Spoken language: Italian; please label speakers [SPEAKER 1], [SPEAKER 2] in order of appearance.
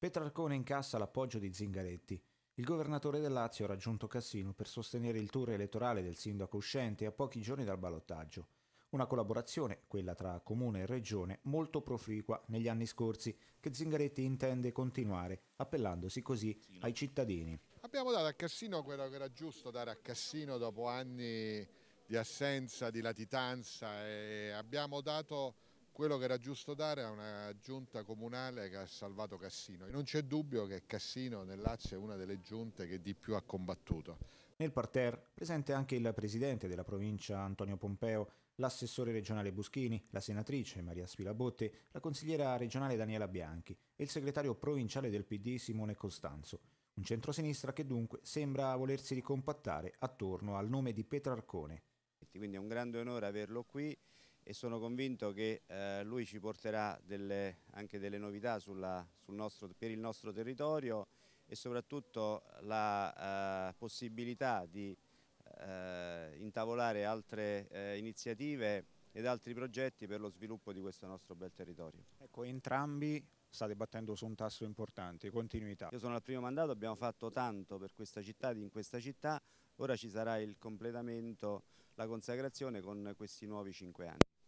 [SPEAKER 1] Petrarcone incassa l'appoggio di Zingaretti. Il governatore del Lazio ha raggiunto Cassino per sostenere il tour elettorale del sindaco uscente a pochi giorni dal ballottaggio. Una collaborazione, quella tra comune e regione, molto proficua negli anni scorsi, che Zingaretti intende continuare, appellandosi così ai cittadini.
[SPEAKER 2] Abbiamo dato a Cassino quello che era giusto dare a Cassino dopo anni di assenza, di latitanza e abbiamo dato quello che era giusto dare a una giunta comunale che ha salvato Cassino.
[SPEAKER 1] Non c'è dubbio che Cassino nel Lazio è una delle giunte che di più ha combattuto. Nel parterre presente anche il presidente della provincia Antonio Pompeo, l'assessore regionale Buschini, la senatrice Maria Spilabotte, la consigliera regionale Daniela Bianchi e il segretario provinciale del PD Simone Costanzo. Un centrosinistra che dunque sembra volersi ricompattare attorno al nome di Petrarcone.
[SPEAKER 3] Quindi è un grande onore averlo qui e sono convinto che eh, lui ci porterà delle, anche delle novità sulla, sul nostro, per il nostro territorio e soprattutto la eh, possibilità di eh, intavolare altre eh, iniziative ed altri progetti per lo sviluppo di questo nostro bel territorio.
[SPEAKER 1] Ecco, entrambi state battendo su un tasso importante, continuità. Io
[SPEAKER 3] sono al primo mandato, abbiamo fatto tanto per questa città, in questa città, ora ci sarà il completamento, la consacrazione con questi nuovi cinque anni.